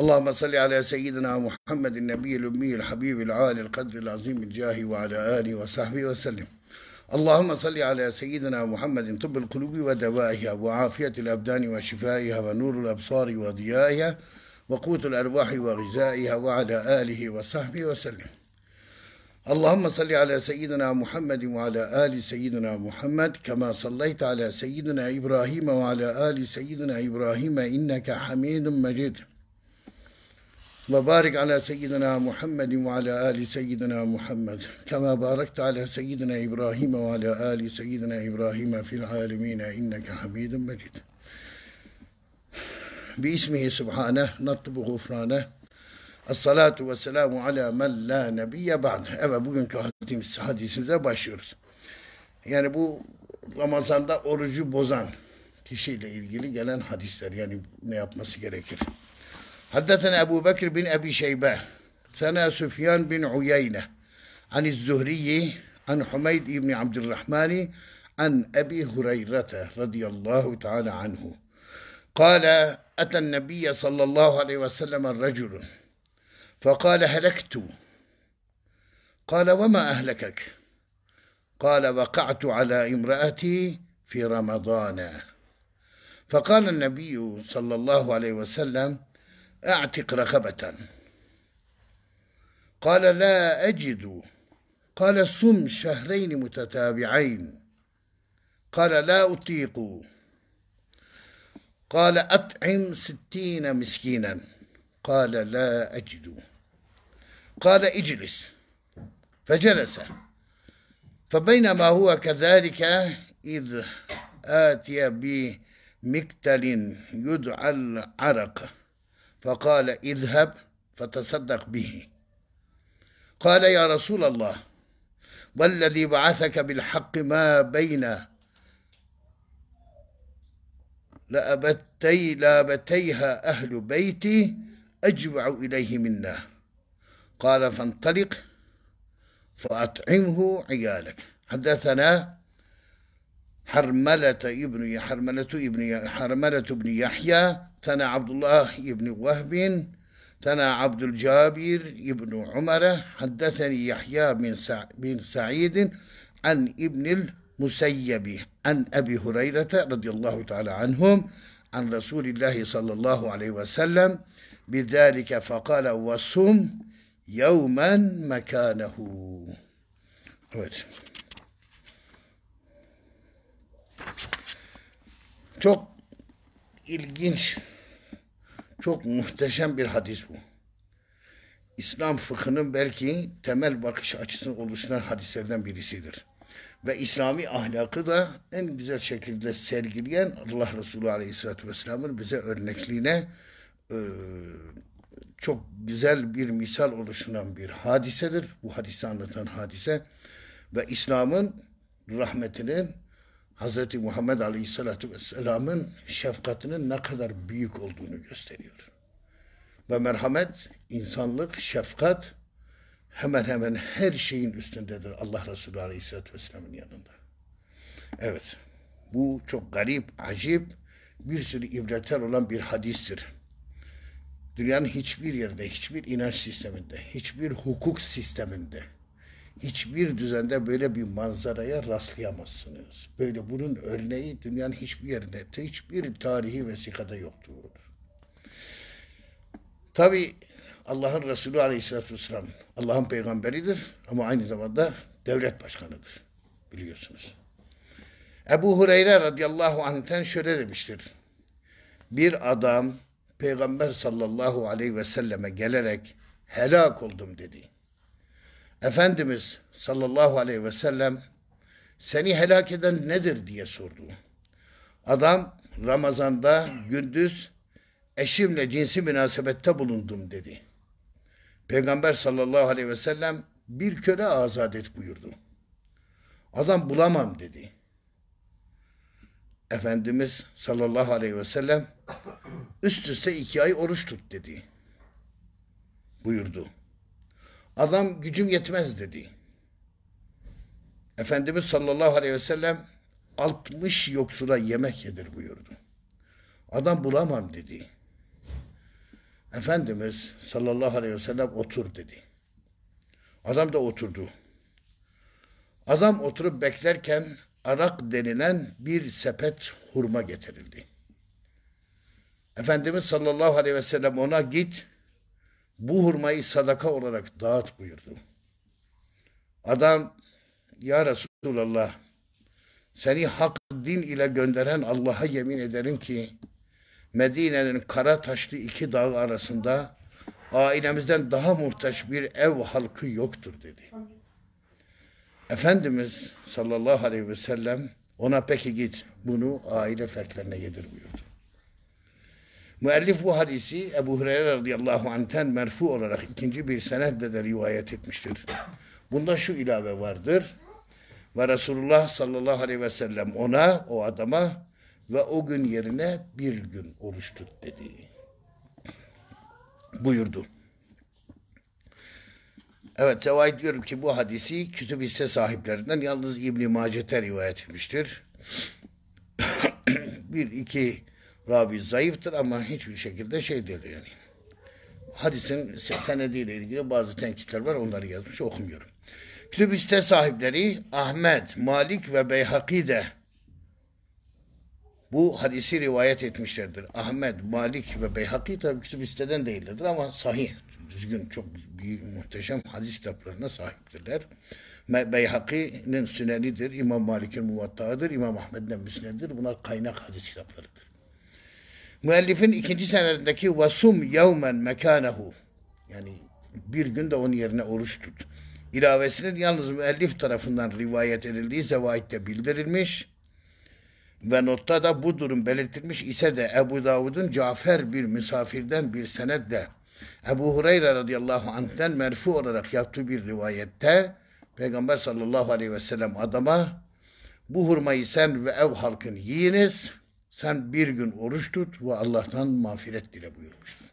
اللهم صل على سيدنا محمد النبي الأمي الحبيب العالي القدر العظيم الجاه وعلى آله وصحبه وسلم اللهم صل على سيدنا محمد طب القلوب ودوائها وعافية الأبدان وشفائها ونور الأبصار وضيائها وقوت الأرواح وغذائها وعلى آله وصحبه وسلم اللهم صل على سيدنا محمد وعلى آل سيدنا محمد كما صليت على سيدنا إبراهيم وعلى آل سيدنا إبراهيم إنك حميد مجيد Allah barik ala seyyidina Muhammed ve ala ali seyyidina Muhammed. Kema barakta ala seyyidina İbrahim ve ala ali seyyidina İbrahim fil alemine inneke hamidun mecid. Biismihi subhaneh natlubu gufraneh. Esselatu ve selamu ala men la nebiyye ba'd. Evet bugünkü hadisimiz, hadisimize başlıyoruz. Yani bu Ramazan'da orucu bozan kişiyle ilgili gelen hadisler yani ne yapması gerekir. حدثنا أبو بكر بن أبي شيبة ثنا سفيان بن عيينة عن الزهري عن حميد بن عبد الرحمن عن أبي هريرة رضي الله تعالى عنه قال أتى النبي صلى الله عليه وسلم رجل فقال هلكت قال وما أهلكك قال وقعت على امرأتي في رمضان فقال النبي صلى الله عليه وسلم أعتق رقبة قال لا أجد قال صم شهرين متتابعين قال لا أطيق قال أطعم ستين مسكينا قال لا أجد قال اجلس فجلس فبينما هو كذلك إذ آتي بمكتل يدعى العرق فقال اذهب فتصدق به قال يا رسول الله والذي بعثك بالحق ما بين لأبتي لابتيها أهل بيتي أجمع إليه منا قال فانطلق فأطعمه عيالك حدثنا حرملة ابن حرملة ابن حرملة بن يحيى ثنا عبد الله ابن وهب ثنا عبد الجابر ابن عمر حدثني يحيى بن بن سعيد عن ابن المسيب عن أبي هريرة رضي الله تعالى عنهم عن رسول الله صلى الله عليه وسلم بذلك فقال وصم يوما مكانه. Evet. طيب. Çok ilginç, çok muhteşem bir hadis bu. İslam fıkhının belki temel bakış açısını oluşturan hadislerden birisidir. Ve İslami ahlakı da en güzel şekilde sergileyen Allah Resulü Aleyhisselatü Vesselam'ın bize örnekliğine e, çok güzel bir misal oluşturan bir hadisedir. Bu hadisi anlatan hadise ve İslam'ın rahmetinin Hz. Muhammed Aleyhisselatü Vesselam'ın şefkatinin ne kadar büyük olduğunu gösteriyor. Ve merhamet, insanlık, şefkat hemen hemen her şeyin üstündedir Allah Resulü Aleyhisselatü Vesselam'ın yanında. Evet, bu çok garip, acip, bir sürü ibretler olan bir hadistir. Dünyanın hiçbir yerde, hiçbir inanç sisteminde, hiçbir hukuk sisteminde, hiçbir düzende böyle bir manzaraya rastlayamazsınız. Böyle bunun örneği dünyanın hiçbir yerinde, hiçbir tarihi vesikada yoktur. Tabi Allah'ın Resulü Aleyhisselatü Vesselam Allah'ın peygamberidir ama aynı zamanda devlet başkanıdır biliyorsunuz. Ebu Hureyre radıyallahu anh'ten şöyle demiştir. Bir adam peygamber sallallahu aleyhi ve selleme gelerek helak oldum dedi. Efendimiz sallallahu aleyhi ve sellem seni helak eden nedir diye sordu. Adam Ramazan'da gündüz eşimle cinsi münasebette bulundum dedi. Peygamber sallallahu aleyhi ve sellem bir köle azat et buyurdu. Adam bulamam dedi. Efendimiz sallallahu aleyhi ve sellem üst üste iki ay oruç tut dedi. Buyurdu. Adam gücüm yetmez dedi. Efendimiz sallallahu aleyhi ve sellem 60 yoksula yemek yedir buyurdu. Adam bulamam dedi. Efendimiz sallallahu aleyhi ve sellem otur dedi. Adam da oturdu. Adam oturup beklerken arak denilen bir sepet hurma getirildi. Efendimiz sallallahu aleyhi ve sellem ona git bu hurmayı sadaka olarak dağıt buyurdu. Adam ya Resulallah seni hak din ile gönderen Allah'a yemin ederim ki Medine'nin kara taşlı iki dağ arasında ailemizden daha muhtaç bir ev halkı yoktur dedi. Efendimiz sallallahu aleyhi ve sellem ona peki git bunu aile fertlerine yedir buyurdu. Müellif bu hadisi Ebu Hureyre radıyallahu anh'ten merfu olarak ikinci bir senetle de rivayet etmiştir. Bunda şu ilave vardır. Ve Resulullah sallallahu aleyhi ve sellem ona, o adama ve o gün yerine bir gün oluştu dedi. Buyurdu. Evet rivayet diyorum ki bu hadisi kütüb hisse sahiplerinden yalnız İbn-i Macet'e rivayet etmiştir. bir, iki, Ravi zayıftır ama hiçbir şekilde şey değil yani. Hadisin senediyle ilgili bazı tenkitler var onları yazmış okumuyorum. Kütübiste sahipleri Ahmet, Malik ve Beyhaki de bu hadisi rivayet etmişlerdir. Ahmet, Malik ve Beyhaki tabi kütübisteden değillerdir ama sahih, düzgün, çok büyük, muhteşem hadis kitaplarına sahiptirler. Beyhaki'nin sünenidir, İmam Malik'in muvattağıdır, İmam Ahmet'in müsnedir. Bunlar kaynak hadis kitaplarıdır. Müellifin ikinci senedindeki vasum yevmen mekanehu yani bir gün de onun yerine oruç tut. İlavesinin yalnız müellif tarafından rivayet edildiği zevaitte bildirilmiş ve notta da bu durum belirtilmiş ise de Ebu Davud'un Cafer bir misafirden bir senetle Ebu Hureyre radıyallahu anh'ten merfu olarak yaptığı bir rivayette Peygamber sallallahu aleyhi ve sellem adama bu hurmayı sen ve ev halkın yiyiniz.'' Sen bir gün oruç tut ve Allah'tan mağfiret dile buyurmuştur.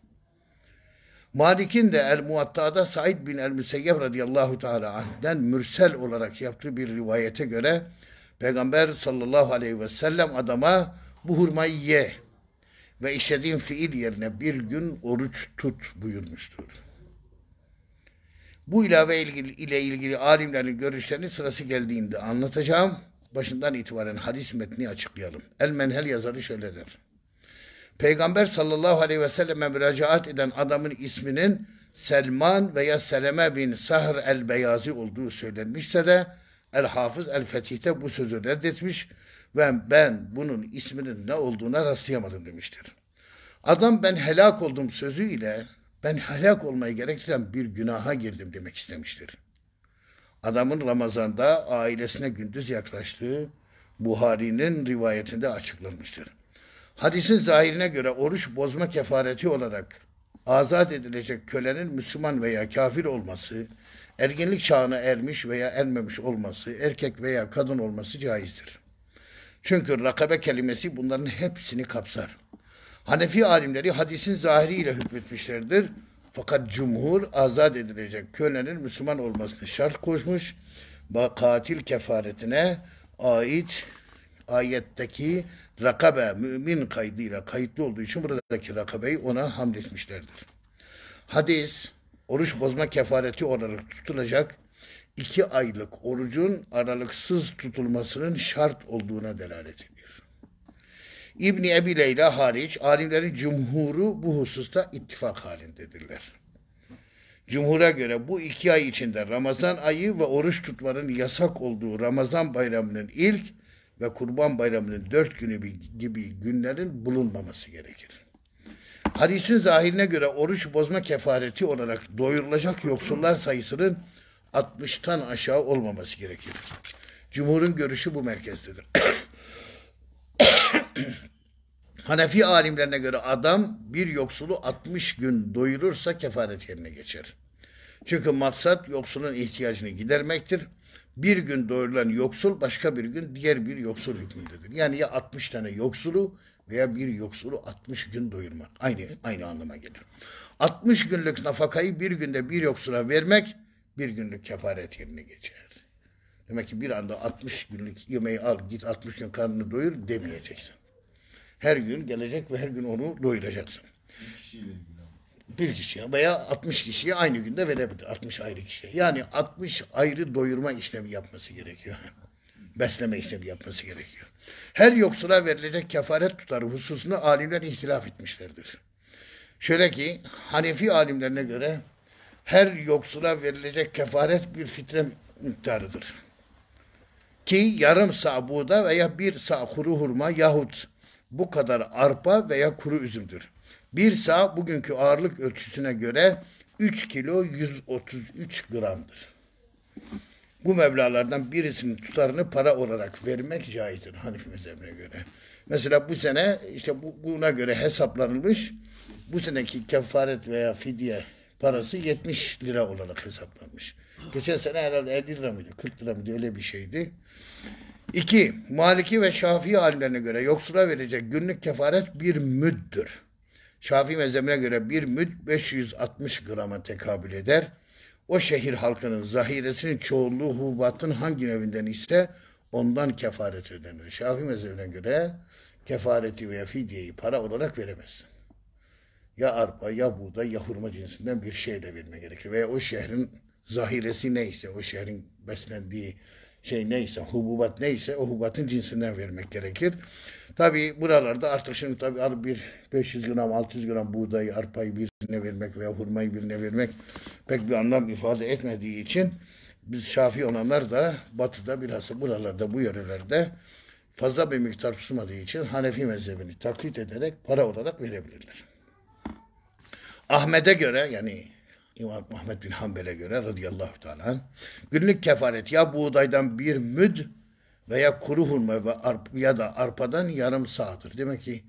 Malik'in de El Muatta'da Said bin El Müseyyep radıyallahu teala anh'den mürsel olarak yaptığı bir rivayete göre Peygamber sallallahu aleyhi ve sellem adama bu hurmayı ye ve işlediğin fiil yerine bir gün oruç tut buyurmuştur. Bu ilave ile ilgili alimlerin görüşlerini sırası geldiğinde anlatacağım başından itibaren hadis metni açıklayalım. El Menhel yazarı şöyle der. Peygamber sallallahu aleyhi ve selleme müracaat eden adamın isminin Selman veya Seleme bin Sahr el-Beyazi olduğu söylenmişse de El-Hafız el-Fetih'te bu sözü reddetmiş ve ben bunun isminin ne olduğuna rastlayamadım demiştir. Adam ben helak oldum sözüyle ben helak olmayı gerektiren bir günaha girdim demek istemiştir adamın Ramazan'da ailesine gündüz yaklaştığı Buhari'nin rivayetinde açıklanmıştır. Hadisin zahirine göre oruç bozma kefareti olarak azat edilecek kölenin Müslüman veya kafir olması, ergenlik çağına ermiş veya ermemiş olması, erkek veya kadın olması caizdir. Çünkü rakabe kelimesi bunların hepsini kapsar. Hanefi alimleri hadisin zahiriyle hükmetmişlerdir. Fakat cumhur azat edilecek kölenin Müslüman olmasını şart koşmuş ve katil kefaretine ait ayetteki rakabe mümin kaydıyla kayıtlı olduğu için buradaki rakabeyi ona hamletmişlerdir. Hadis oruç bozma kefareti olarak tutulacak iki aylık orucun aralıksız tutulmasının şart olduğuna delalet ediyor. İbni Ebi Leyla hariç alimlerin cumhuru bu hususta ittifak halindedirler. Cumhur'a göre bu iki ay içinde Ramazan ayı ve oruç tutmanın yasak olduğu Ramazan bayramının ilk ve kurban bayramının dört günü gibi günlerin bulunmaması gerekir. Hadisin zahirine göre oruç bozma kefareti olarak doyurulacak yoksullar sayısının 60'tan aşağı olmaması gerekir. Cumhur'un görüşü bu merkezdedir. Hanefi alimlerine göre adam bir yoksulu 60 gün doyurursa kefaret yerine geçer. Çünkü maksat yoksulun ihtiyacını gidermektir. Bir gün doyurulan yoksul başka bir gün diğer bir yoksul hükmündedir. Yani ya 60 tane yoksulu veya bir yoksulu 60 gün doyurmak. Aynı aynı anlama gelir. 60 günlük nafakayı bir günde bir yoksula vermek bir günlük kefaret yerine geçer. Demek ki bir anda 60 günlük yemeği al git 60 gün karnını doyur demeyeceksin. Her gün gelecek ve her gün onu doyuracaksın. Bir kişiye veya 60 kişiye aynı günde verebilir. 60 ayrı kişiye. Yani 60 ayrı doyurma işlemi yapması gerekiyor. Besleme işlemi yapması gerekiyor. Her yoksula verilecek kefaret tutarı hususunda alimler ihtilaf etmişlerdir. Şöyle ki Hanefi alimlerine göre her yoksula verilecek kefaret bir fitre miktarıdır. Ki yarım sağ buğda veya bir sağ kuru hurma yahut bu kadar arpa veya kuru üzümdür. Bir sağ bugünkü ağırlık ölçüsüne göre 3 kilo 133 gramdır. Bu meblalardan birisinin tutarını para olarak vermek caizdir Hanif mezhebine göre. Mesela bu sene işte bu, buna göre hesaplanılmış. Bu seneki kefaret veya fidye parası 70 lira olarak hesaplanmış. Geçen sene herhalde 50 lira mıydı, 40 lira mıydı öyle bir şeydi. İki Maliki ve Şafii alimlerine göre yoksula verecek günlük kefaret bir müddür. Şafii mezhebine göre bir müd 560 grama tekabül eder. O şehir halkının zahiresinin çoğunluğu hubatın hangi nevinden ise ondan kefaret ödenir. Şafii mezhebine göre kefareti veya fidyeyi para olarak veremez. Ya arpa, ya buğday, ya hurma cinsinden bir şeyle verme gerekir. Veya o şehrin zahiresi neyse, o şehrin beslendiği şey neyse, hububat neyse o hububatın cinsinden vermek gerekir. Tabi buralarda artık şimdi tabi bir 500 gram, 600 gram buğdayı, arpayı birine vermek veya hurmayı birine vermek pek bir anlam ifade etmediği için biz şafi olanlar da batıda bilhassa buralarda bu yörelerde fazla bir miktar tutmadığı için Hanefi mezhebini taklit ederek para olarak verebilirler. Ahmet'e göre yani İmam Muhammed bin Hanbel'e göre radıyallahu teala günlük kefaret ya buğdaydan bir müd veya kuru hurma ve arp, ya da arpadan yarım sağdır. Demek ki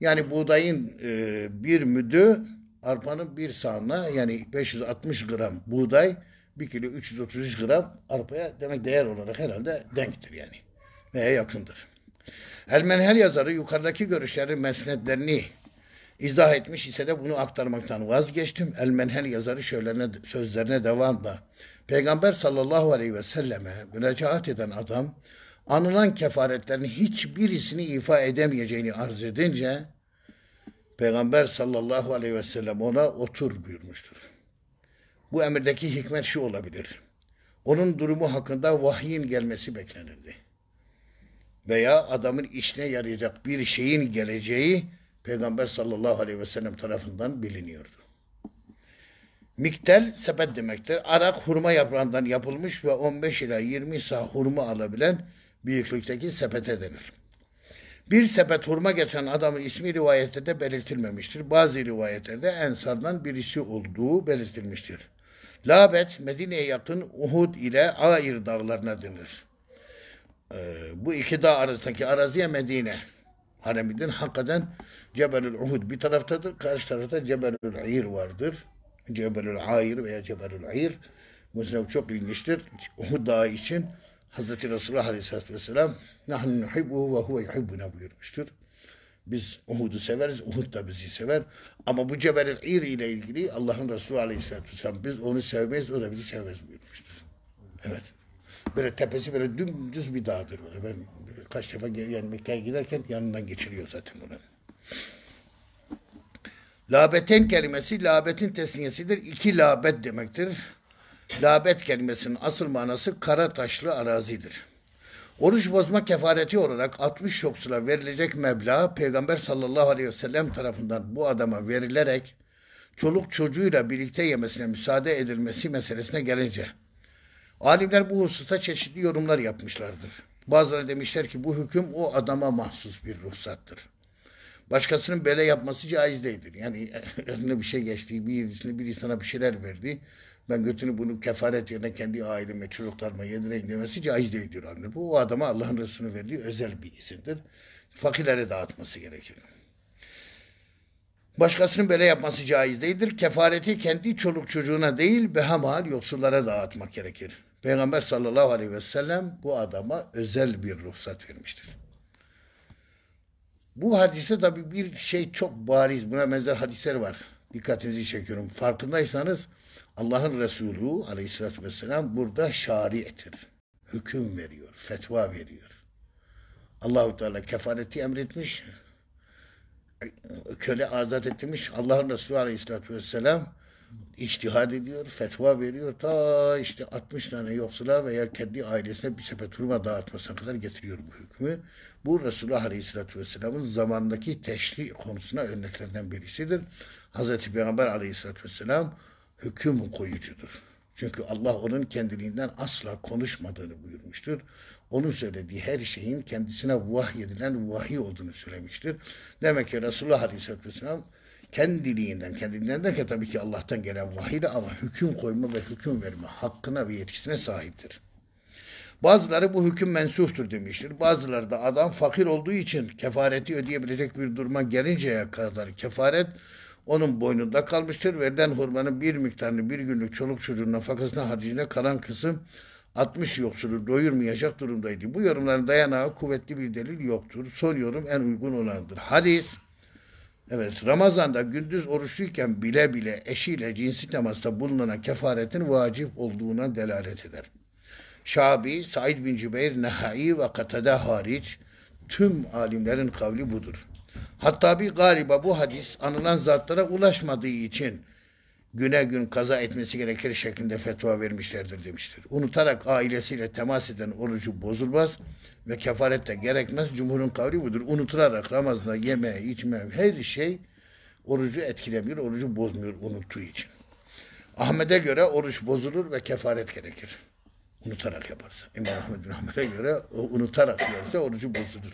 yani buğdayın e, bir müdü arpanın bir sağına yani 560 gram buğday bir kilo 333 gram arpaya demek değer olarak herhalde denktir yani. Veya yakındır. El Menhel yazarı yukarıdaki görüşlerin mesnetlerini izah etmiş ise de bunu aktarmaktan vazgeçtim. El Menhel yazarı şöylerine, sözlerine devamla. Peygamber sallallahu aleyhi ve selleme müracaat eden adam anılan kefaretlerin hiçbirisini ifa edemeyeceğini arz edince Peygamber sallallahu aleyhi ve sellem ona otur buyurmuştur. Bu emirdeki hikmet şu olabilir. Onun durumu hakkında vahyin gelmesi beklenirdi. Veya adamın işine yarayacak bir şeyin geleceği Peygamber sallallahu aleyhi ve sellem tarafından biliniyordu. Miktel sepet demektir. Arak hurma yaprağından yapılmış ve 15 ila 20 sağ hurma alabilen büyüklükteki sepete denir. Bir sepet hurma getiren adamın ismi rivayette de belirtilmemiştir. Bazı rivayetlerde Ensar'dan birisi olduğu belirtilmiştir. Labet, Medine'ye yakın Uhud ile Ayr dağlarına denir. Ee, bu iki dağ arasındaki araziye Medine haremidir. Hakikaten Cebelül Uhud bir taraftadır. Karşı tarafta Cebelül Ayir vardır. Cebelül Ayir veya Cebelül Ayir. Mesela çok ilginçtir. Uhud dağı için Hazreti Resulullah Aleyhisselatü Vesselam nahnu nuhibbuhu ve huve yuhibbuna buyurmuştur. Biz Uhud'u severiz, Uhud da bizi sever. Ama bu Cebelül İr ile ilgili Allah'ın Resulü Aleyhisselatü Vesselam biz onu sevmeyiz, o da bizi sevmez buyurmuştur. Evet. Böyle tepesi böyle dümdüz bir dağdır. Böyle. Ben kaç defa yani Mekke'ye giderken yanından geçiliyor zaten bunu. Labeten kelimesi labetin tesniyesidir. İki labet demektir. Labet kelimesinin asıl manası kara taşlı arazidir. Oruç bozma kefareti olarak 60 yoksula verilecek meblağ Peygamber sallallahu aleyhi ve sellem tarafından bu adama verilerek çoluk çocuğuyla birlikte yemesine müsaade edilmesi meselesine gelince alimler bu hususta çeşitli yorumlar yapmışlardır. Bazıları demişler ki bu hüküm o adama mahsus bir ruhsattır. Başkasının bele yapması caiz değildir. Yani eline bir şey geçti, birisine bir insana bir şeyler verdi. Ben götünü bunu kefaret yerine kendi aileme, çocuklarıma yedireyim demesi caiz değildir. Yani bu o adama Allah'ın Resulü'nün verdiği özel bir isimdir. Fakirlere dağıtması gerekir. Başkasının böyle yapması caiz değildir. Kefareti kendi çoluk çocuğuna değil, behamal yoksullara dağıtmak gerekir. Peygamber sallallahu aleyhi ve sellem bu adama özel bir ruhsat vermiştir. Bu hadiste tabii bir şey çok bariz, buna benzer hadisler var. Dikkatinizi çekiyorum. Farkındaysanız Allah'ın Resulü aleyhissalatü vesselam burada şariettir. Hüküm veriyor, fetva veriyor. Allahu Teala kefaneti emretmiş. Köle azat etmiş. Allah'ın Resulü aleyhissalatü vesselam iştihad ediyor, fetva veriyor. Ta işte 60 tane yoksula veya kendi ailesine bir sepet hurma dağıtmasına kadar getiriyor bu hükmü. Bu Resulullah Aleyhisselatü Vesselam'ın zamandaki teşri konusuna örneklerden birisidir. Hz. Peygamber Aleyhisselatü Vesselam hüküm koyucudur. Çünkü Allah onun kendiliğinden asla konuşmadığını buyurmuştur. Onun söylediği her şeyin kendisine vahyedilen vahiy olduğunu söylemiştir. Demek ki Resulullah Aleyhisselatü Vesselam kendiliğinden, kendiliğinden derken tabii ki Allah'tan gelen vahiyle ama hüküm koyma ve hüküm verme hakkına ve yetkisine sahiptir. Bazıları bu hüküm mensuhtur demiştir. Bazıları da adam fakir olduğu için kefareti ödeyebilecek bir duruma gelinceye kadar kefaret onun boynunda kalmıştır. Verilen hurmanın bir miktarını bir günlük çoluk çocuğuna nafakasına harcayına kalan kısım 60 yoksulu doyurmayacak durumdaydı. Bu yorumların dayanağı kuvvetli bir delil yoktur. Son yorum en uygun olanıdır Hadis Evet Ramazan'da gündüz oruçluyken bile bile eşiyle cinsi temasta bulunana kefaretin vacip olduğuna delalet eder. Şabi, Said bin Cübeyr, Nehai ve Katade hariç tüm alimlerin kavli budur. Hatta bir galiba bu hadis anılan zatlara ulaşmadığı için güne gün kaza etmesi gerekir şeklinde fetva vermişlerdir demiştir. Unutarak ailesiyle temas eden orucu bozulmaz ve kefaret de gerekmez. Cumhurun kavli budur. Unutularak Ramazan'da yeme, içme her şey orucu etkilemiyor, orucu bozmuyor unuttuğu için. Ahmet'e göre oruç bozulur ve kefaret gerekir. Unutarak yaparsa. İmam Ahmet bin Ahmet'e göre unutarak yerse orucu bozulur.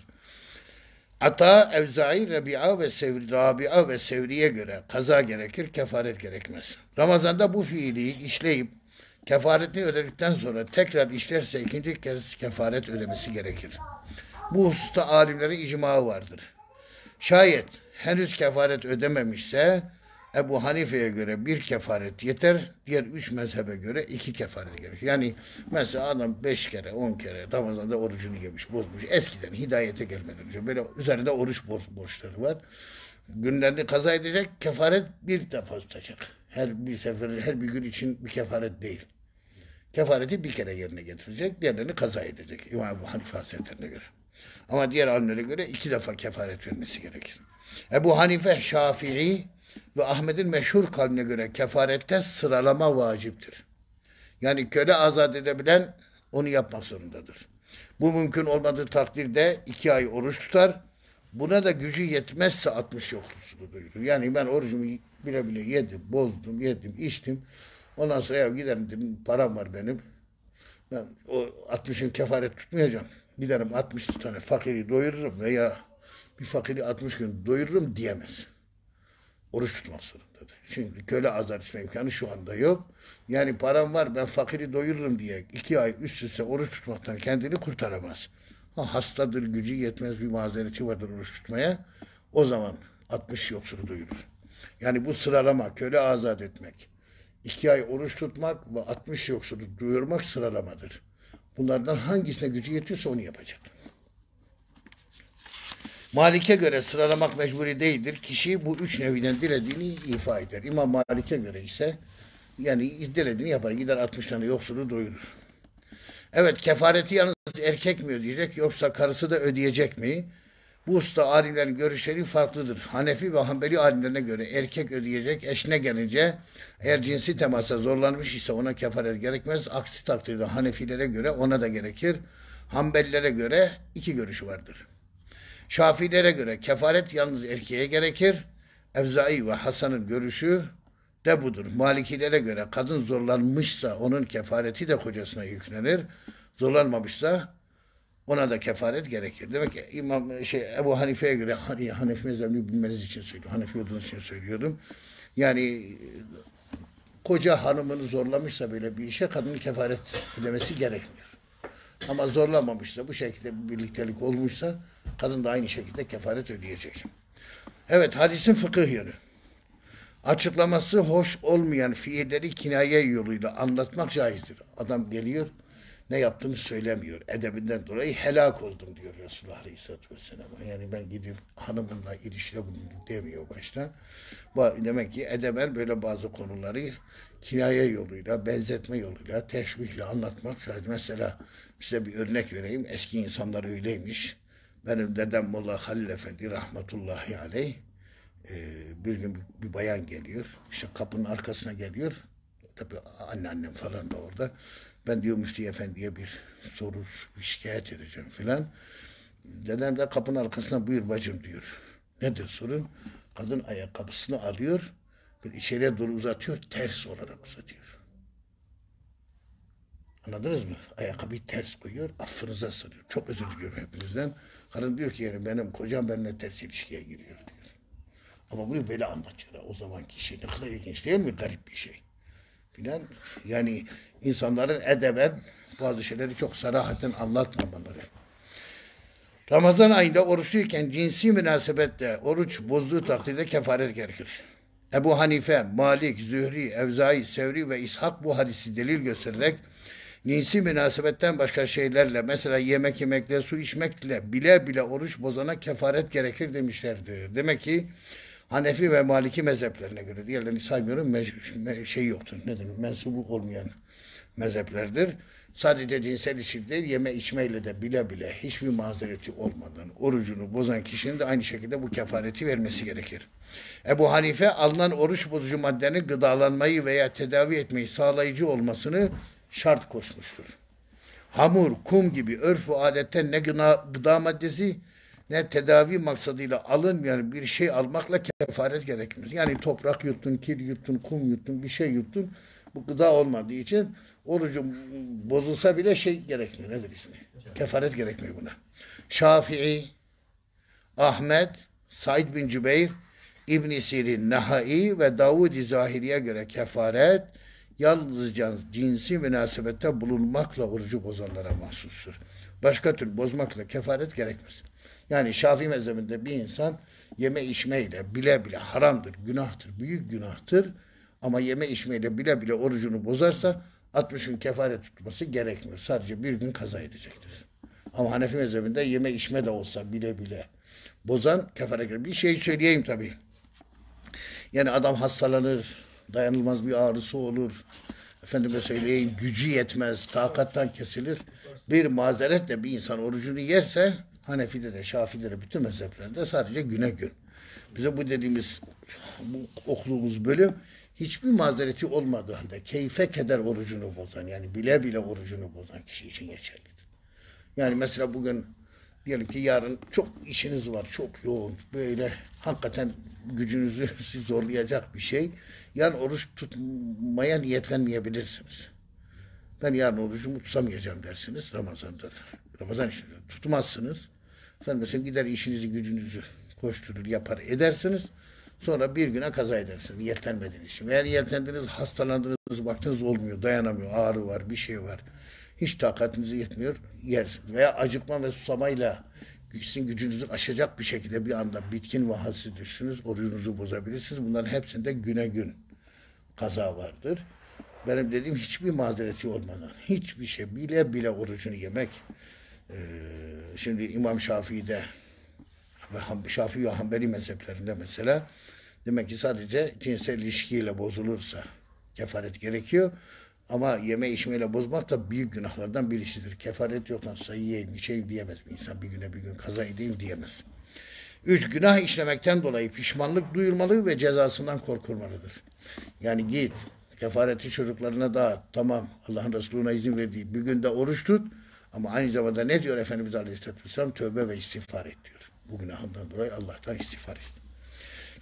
Ata, Evza'i, Rabia ve Sevri, Rabia ve Sevri'ye göre kaza gerekir, kefaret gerekmez. Ramazan'da bu fiili işleyip kefaretini ödedikten sonra tekrar işlerse ikinci kez kefaret ödemesi gerekir. Bu hususta alimlerin icma vardır. Şayet henüz kefaret ödememişse Ebu Hanife'ye göre bir kefaret yeter. Diğer üç mezhebe göre iki kefaret gerek. Yani mesela adam beş kere, on kere Ramazan'da orucunu yemiş, bozmuş. Eskiden hidayete gelmeden önce böyle üzerinde oruç borç, borçları var. Günlerini kaza edecek, kefaret bir defa tutacak. Her bir sefer, her bir gün için bir kefaret değil. Kefareti bir kere yerine getirecek, diğerlerini kaza edecek. İmam Ebu Hanife Hazretleri'ne göre. Ama diğer alimlere göre iki defa kefaret vermesi gerekir. Ebu Hanife Şafii ve Ahmet'in meşhur kavline göre kefarette sıralama vaciptir. Yani köle azat edebilen onu yapmak zorundadır. Bu mümkün olmadığı takdirde iki ay oruç tutar. Buna da gücü yetmezse 60 yoklusunu duyurur. Yani ben orucumu bile bile yedim, bozdum, yedim, içtim. Ondan sonra ya giderim dedim param var benim. Ben o 60'ın kefaret tutmayacağım. Giderim 60 tane fakiri doyururum veya bir fakiri 60 gün doyururum diyemez oruç tutmak zorundadır. Çünkü köle azar etme imkanı şu anda yok. Yani param var ben fakiri doyururum diye iki ay üst üste oruç tutmaktan kendini kurtaramaz. Ha, hastadır, gücü yetmez bir mazereti vardır oruç tutmaya. O zaman 60 yoksulu doyurur. Yani bu sıralama, köle azat etmek, iki ay oruç tutmak ve 60 yoksulu doyurmak sıralamadır. Bunlardan hangisine gücü yetiyorsa onu yapacak. Malik'e göre sıralamak mecburi değildir. Kişi bu üç nevinden dilediğini ifa eder. İmam Malik'e göre ise yani dilediğini yapar. Gider 60 tane yoksulu doyurur. Evet kefareti yalnız erkek mi ödeyecek yoksa karısı da ödeyecek mi? Bu usta alimlerin görüşleri farklıdır. Hanefi ve Hanbeli alimlerine göre erkek ödeyecek, eşine gelince eğer cinsi temasa zorlanmış ise ona kefaret gerekmez. Aksi takdirde Hanefilere göre ona da gerekir. Hanbelilere göre iki görüş vardır. Şafilere göre kefaret yalnız erkeğe gerekir. Evzai ve Hasan'ın görüşü de budur. Malikilere göre kadın zorlanmışsa onun kefareti de kocasına yüklenir. Zorlanmamışsa ona da kefaret gerekir. Demek ki İmam şey Ebu Hanife'ye göre hani Hanefi mezhebini bilmeniz için söylüyorum. Hanefi olduğunuz için söylüyordum. Yani koca hanımını zorlamışsa böyle bir işe kadının kefaret ödemesi gerekmiyor. Ama zorlamamışsa bu şekilde bir birliktelik olmuşsa kadın da aynı şekilde kefaret ödeyecek. Evet hadisin fıkıh yönü. Açıklaması hoş olmayan fiilleri kinaye yoluyla anlatmak caizdir. Adam geliyor ne yaptığını söylemiyor. Edebinden dolayı helak oldum diyor Resulullah Aleyhisselatü Vesselam. Yani ben gidip hanımımla ilişkide bulundum demiyor başta. Demek ki edebel böyle bazı konuları kinaye yoluyla, benzetme yoluyla, teşbihle anlatmak. Mesela Size bir örnek vereyim. Eski insanlar öyleymiş. Benim dedem Molla Halil Efendi rahmetullahi aleyh ee, bir gün bir bayan geliyor. İşte kapının arkasına geliyor. Tabii anneannem falan da orada. Ben diyor Müftü Efendi'ye bir soru, bir şikayet edeceğim filan. Dedem de kapının arkasına buyur bacım diyor. Nedir sorun? Kadın ayakkabısını alıyor, bir içeriye doğru uzatıyor, ters olarak uzatıyor. Anladınız mı? Ayakkabıyı ters koyuyor. Affınıza sığınıyor. Çok özür diliyorum hepinizden. Karın diyor ki yani benim kocam benimle ters ilişkiye giriyor diyor. Ama bunu böyle anlatıyor. O zamanki şey ne kadar ilginç değil mi? Garip bir şey. Filan. Yani insanların edeben bazı şeyleri çok sarahaten anlatmamaları. Ramazan ayında oruçluyken cinsi münasebetle oruç bozduğu takdirde kefaret gerekir. Ebu Hanife, Malik, Zühri, Evzai, Sevri ve İshak bu hadisi delil göstererek Ninsi münasebetten başka şeylerle mesela yemek yemekle su içmekle bile bile oruç bozana kefaret gerekir demişlerdi. Demek ki Hanefi ve Maliki mezheplerine göre diğerlerini saymıyorum şey yoktur. Nedir? Mensubu olmayan mezheplerdir. Sadece cinsel ilişki değil, yeme içmeyle de bile bile hiçbir mazereti olmadan orucunu bozan kişinin de aynı şekilde bu kefareti vermesi gerekir. Ebu Hanife alınan oruç bozucu maddenin gıdalanmayı veya tedavi etmeyi sağlayıcı olmasını şart koşmuştur. Hamur, kum gibi örf ve adette ne gına, gıda maddesi ne tedavi maksadıyla alınmayan bir şey almakla kefaret gerekmez. Yani toprak yuttun, kir yuttun, kum yuttun, bir şey yuttun. Bu gıda olmadığı için orucu bozulsa bile şey gerekmiyor. Nedir ismi? Kefaret gerekmiyor buna. Şafii, Ahmet, Said bin Cübeyr, İbn-i Sirin, Nahai ve Davud-i Zahiri'ye göre kefaret yalnızca cinsi münasebette bulunmakla orucu bozanlara mahsustur. Başka tür bozmakla kefaret gerekmez. Yani Şafii mezhebinde bir insan yeme içmeyle bile bile haramdır, günahtır, büyük günahtır. Ama yeme içmeyle bile bile orucunu bozarsa 60 gün kefaret tutması gerekmiyor. Sadece bir gün kaza edecektir. Ama Hanefi mezhebinde yeme içme de olsa bile bile bozan kefaret gerekir. Bir şey söyleyeyim tabii. Yani adam hastalanır, dayanılmaz bir ağrısı olur. Efendime söyleyeyim gücü yetmez, takattan kesilir. Bir mazeretle bir insan orucunu yerse Hanefi'de de Şafi'de de bütün mezheplerde sadece güne gün. Bize bu dediğimiz bu okuduğumuz bölüm hiçbir mazereti olmadığı halde keyfe keder orucunu bozan yani bile bile orucunu bozan kişi için geçerlidir. Yani mesela bugün diyelim ki yarın çok işiniz var, çok yoğun, böyle hakikaten gücünüzü zorlayacak bir şey yarın oruç tutmaya niyetlenmeyebilirsiniz. Ben yarın orucumu tutamayacağım dersiniz Ramazan'da. Ramazan işte tutmazsınız. Sen mesela gider işinizi gücünüzü koşturur yapar edersiniz. Sonra bir güne kaza edersiniz niyetlenmediğiniz için. Veya niyetlendiniz hastalandınız baktınız olmuyor dayanamıyor ağrı var bir şey var. Hiç takatiniz yetmiyor yersiniz. Veya acıkma ve susamayla sizin gücünüzü aşacak bir şekilde bir anda bitkin ve halsiz düşsünüz. Orucunuzu bozabilirsiniz. Bunların hepsinde güne gün kaza vardır. Benim dediğim hiçbir mazereti olmadan, hiçbir şey bile bile orucunu yemek. Ee, şimdi İmam Şafii'de ve Şafii ve Hanbeli mezheplerinde mesela demek ki sadece cinsel ilişkiyle bozulursa kefaret gerekiyor. Ama yeme içmeyle bozmak da büyük günahlardan birisidir. Kefaret yoktan sayıyayım sayıya şey diyemez mi? insan? bir güne bir gün kaza edeyim diyemez. Üç, günah işlemekten dolayı pişmanlık duyulmalı ve cezasından korkulmalıdır. Yani git kefareti çocuklarına da Tamam Allah'ın Resulü'ne izin verdiği bir günde oruç tut. Ama aynı zamanda ne diyor Efendimiz Aleyhisselatü Vesselam? Tövbe ve istiğfar et diyor. Bu günahından dolayı Allah'tan istiğfar ist.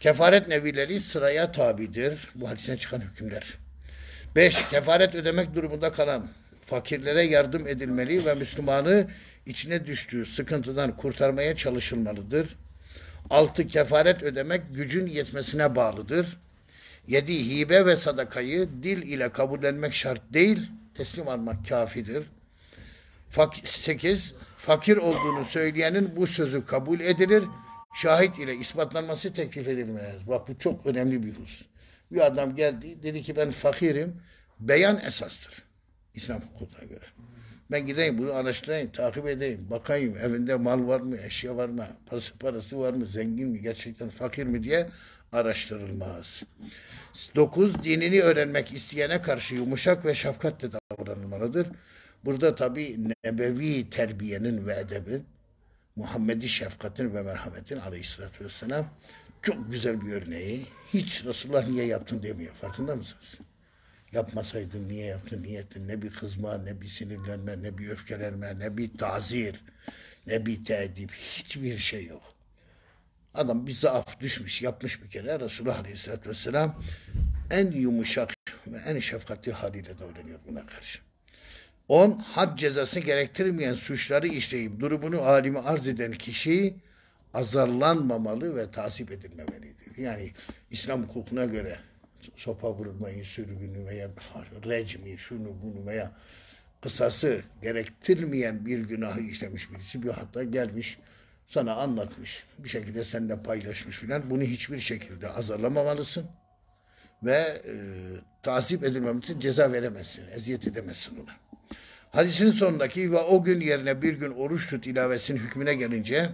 Kefaret nevileri sıraya tabidir. Bu hadisten çıkan hükümler. Beş, kefaret ödemek durumunda kalan fakirlere yardım edilmeli ve Müslümanı içine düştüğü sıkıntıdan kurtarmaya çalışılmalıdır. Altı, kefaret ödemek gücün yetmesine bağlıdır. Yedi hibe ve sadakayı dil ile kabullenmek şart değil, teslim almak kafidir. Fak 8. Fakir olduğunu söyleyenin bu sözü kabul edilir. Şahit ile ispatlanması teklif edilmez. Bak bu çok önemli bir husus. Bir adam geldi dedi ki ben fakirim. Beyan esastır. İslam hukukuna göre. Ben gideyim bunu araştırayım, takip edeyim, bakayım evinde mal var mı, eşya var mı, parası parası var mı, zengin mi, gerçekten fakir mi diye araştırılmaz. 9. Dinini öğrenmek isteyene karşı yumuşak ve şefkatle davranılmalıdır. Burada tabi nebevi terbiyenin ve edebin, Muhammed'i şefkatin ve merhametin aleyhissalatü vesselam çok güzel bir örneği. Hiç Resulullah niye yaptın demiyor. Farkında mısınız? Yapmasaydın niye yaptın, niye ettin? Ne bir kızma, ne bir sinirlenme, ne bir öfkelenme, ne bir tazir, ne bir tedip. Hiçbir şey yok. Adam bir zaaf düşmüş, yapmış bir kere. Resulullah Aleyhisselatü Vesselam en yumuşak ve en şefkatli haliyle davranıyor buna karşı. On, had cezasını gerektirmeyen suçları işleyip durumunu alimi arz eden kişi azarlanmamalı ve tasip edilmemelidir. Yani İslam hukukuna göre sopa vurmayı, sürgünü veya recmi, şunu bunu veya kısası gerektirmeyen bir günahı işlemiş birisi bir hatta gelmiş sana anlatmış, bir şekilde seninle paylaşmış filan. Bunu hiçbir şekilde azarlamamalısın ve e, tasip edilmemek ceza veremezsin, eziyet edemezsin ona. Hadisin sonundaki ve o gün yerine bir gün oruç tut ilavesinin hükmüne gelince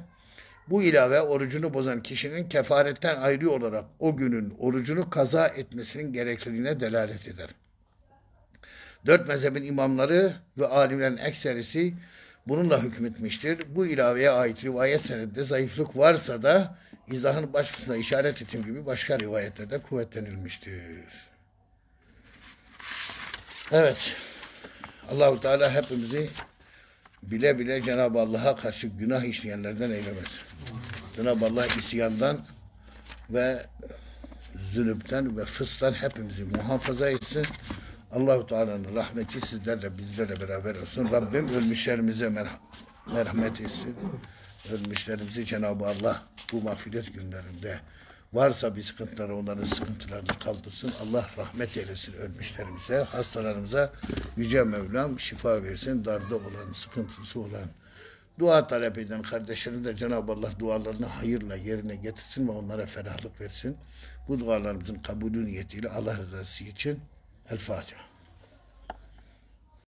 bu ilave orucunu bozan kişinin kefaretten ayrı olarak o günün orucunu kaza etmesinin gerekliliğine delalet eder. Dört mezhebin imamları ve alimlerin ekserisi bununla hükmetmiştir. Bu ilaveye ait rivayet senedinde zayıflık varsa da izahın baş kısmına işaret ettiğim gibi başka rivayetlerde kuvvetlenilmiştir. Evet. Allahu Teala hepimizi bile bile Cenab-ı Allah'a karşı günah işleyenlerden eylemez. Cenab-ı Allah isyandan ve zünüpten ve fıstan hepimizi muhafaza etsin. Allahu Teala'nın rahmeti sizlerle bizlerle beraber olsun. Rabbim ölmüşlerimize merh merhamet etsin. Ölmüşlerimizi Cenab-ı Allah bu mağfiret günlerinde varsa bir sıkıntıları onların sıkıntılarını kaldırsın. Allah rahmet eylesin ölmüşlerimize, hastalarımıza Yüce Mevlam şifa versin. Darda olan, sıkıntısı olan, dua talep eden kardeşlerim de Cenab-ı Allah dualarını hayırla yerine getirsin ve onlara ferahlık versin. Bu dualarımızın kabulü niyetiyle Allah rızası için الفاتحة